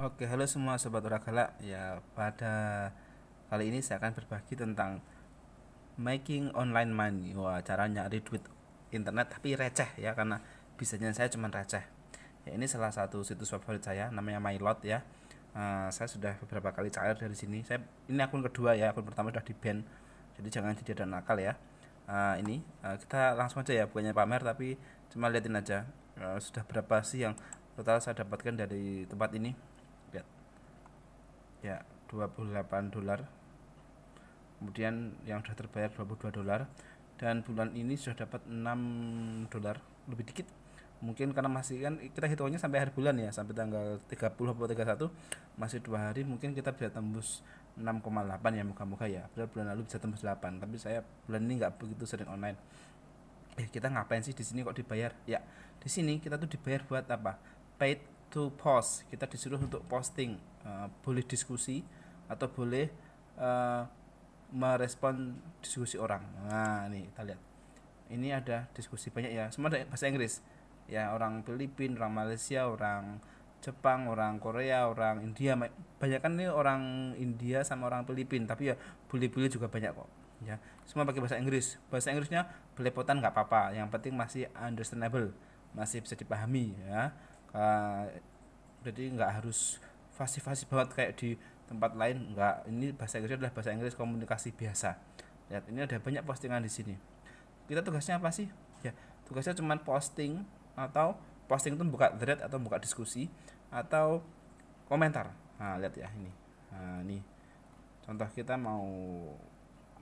Oke, halo semua sobat Oragala. Ya, pada kali ini saya akan berbagi tentang making online money. Wah, cara nyari duit internet tapi receh ya karena bisanya saya cuma receh. Ya, ini salah satu situs favorit saya namanya MyLot ya. Uh, saya sudah beberapa kali cair dari sini. Saya ini akun kedua ya, akun pertama sudah di ban. Jadi jangan jadi ada nakal ya. Uh, ini uh, kita langsung aja ya, bukannya pamer tapi cuma liatin aja. Uh, sudah berapa sih yang total saya dapatkan dari tempat ini ya 28 dolar kemudian yang sudah terbayar 22 dolar dan bulan ini sudah dapat 6 dolar lebih dikit mungkin karena masih kan kita hitungnya sampai hari bulan ya sampai tanggal 30 atau 31 masih dua hari mungkin kita bisa tembus 6,8 ya muka muka ya padahal bulan lalu bisa tembus 8 tapi saya bulan ini nggak begitu sering online eh kita ngapain sih di sini kok dibayar ya di sini kita tuh dibayar buat apa paid to post kita disuruh untuk posting uh, boleh diskusi atau boleh uh, merespon diskusi orang nah ini kita lihat ini ada diskusi banyak ya semua bahasa Inggris ya orang Filipina orang Malaysia orang Jepang orang Korea orang India banyak kan ini orang India sama orang Filipina tapi ya bule-bule juga banyak kok ya semua pakai bahasa Inggris bahasa Inggrisnya belepotan nggak apa-apa yang penting masih understandable masih bisa dipahami ya uh, jadi nggak harus fasih-fasih banget kayak di tempat lain nggak ini bahasa Inggris adalah bahasa Inggris komunikasi biasa lihat ini ada banyak postingan di sini kita tugasnya apa sih ya tugasnya cuma posting atau posting itu buka thread atau buka diskusi atau komentar nah lihat ya ini nah, ini contoh kita mau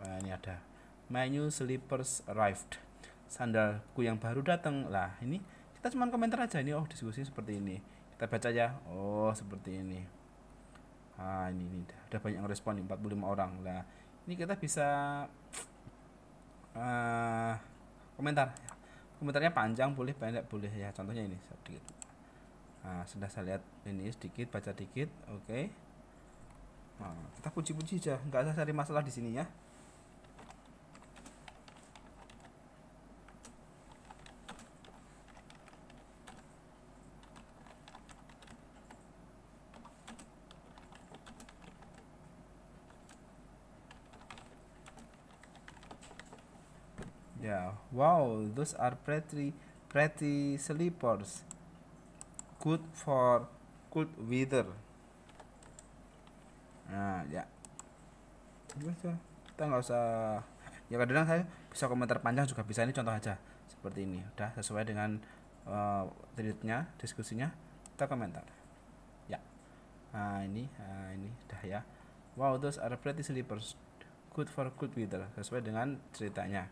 nah, ini ada menu new slippers arrived sandalku yang baru datang lah ini kita cuma komentar aja ini oh diskusi seperti ini kita baca ya oh seperti ini ah ini, ini ada banyak yang respon 45 orang lah ini kita bisa uh, komentar komentarnya panjang boleh pendek boleh ya contohnya ini sedikit nah, sudah saya lihat ini sedikit baca dikit oke okay. nah, kita puji-puji aja nggak usah cari masalah di sini ya Yeah, wow, those are pretty, pretty slippers. Good for good weather. Nah, ya. Kita nggak usah. Ya kadang saya bisa komentar panjang juga bisa ini contoh aja seperti ini. Udah sesuai dengan uh, diskusinya kita komentar. Ya. Nah, ini, nah, ini udah ya. Wow, those are pretty slippers. Good for good weather sesuai dengan ceritanya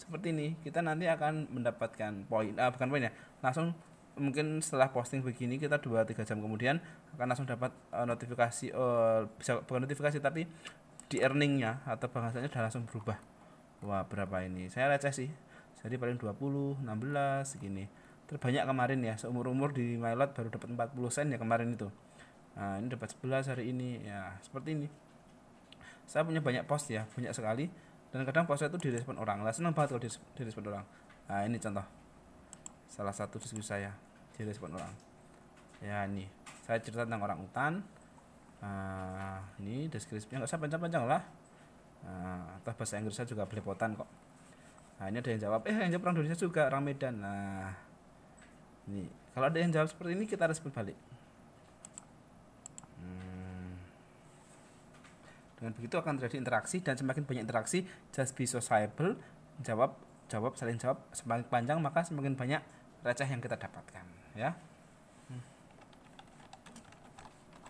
seperti ini kita nanti akan mendapatkan poin ah, bukan poin ya langsung mungkin setelah posting begini kita 2 3 jam kemudian akan langsung dapat uh, notifikasi uh, bisa bukan notifikasi tapi di earningnya atau bahasanya sudah langsung berubah wah berapa ini saya receh sih jadi paling 20 16 segini terbanyak kemarin ya seumur-umur di Mylot baru dapat 40 sen ya kemarin itu nah ini dapat 11 hari ini ya seperti ini saya punya banyak post ya banyak sekali dan kadang puasa itu direspon orang lah senang banget kalau direspon orang nah ini contoh salah satu diskusi saya direspon orang ya ini saya cerita tentang orang utan. nah, ini deskripsinya nggak usah panjang-panjang lah nah, atau bahasa Inggris saya juga belepotan kok nah ini ada yang jawab eh yang jawab orang Indonesia juga orang Medan nah ini kalau ada yang jawab seperti ini kita respon balik hmm. Dengan begitu akan terjadi interaksi dan semakin banyak interaksi just be sociable, jawab jawab saling jawab semakin panjang maka semakin banyak receh yang kita dapatkan ya. Hmm.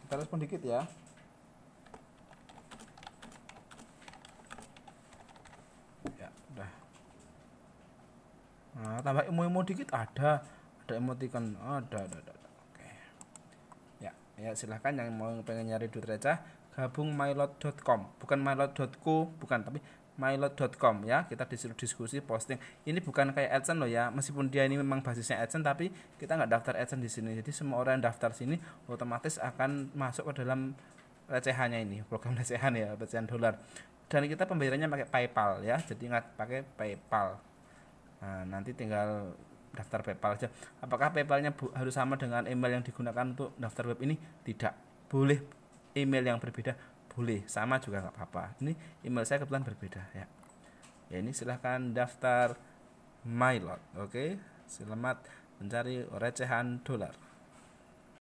Kita respon dikit ya. Ya, udah. Nah, tambah emo-emo dikit ada ada emoticon ada ada, ada. oke ya ya silahkan yang mau pengen nyari duit receh gabung mylot.com bukan mylot.co bukan tapi mylot.com ya kita disuruh diskusi posting ini bukan kayak adsense loh ya meskipun dia ini memang basisnya adsense tapi kita nggak daftar adsense di sini jadi semua orang yang daftar sini otomatis akan masuk ke dalam recehannya ini program recehan ya recehan dolar dan kita pembayarannya pakai PayPal ya jadi ingat pakai PayPal nah, nanti tinggal daftar PayPal aja apakah PayPalnya harus sama dengan email yang digunakan untuk daftar web ini tidak boleh email yang berbeda boleh sama juga nggak apa-apa ini email saya kebetulan berbeda ya ya ini silahkan daftar MyLot oke okay? selamat mencari recehan dolar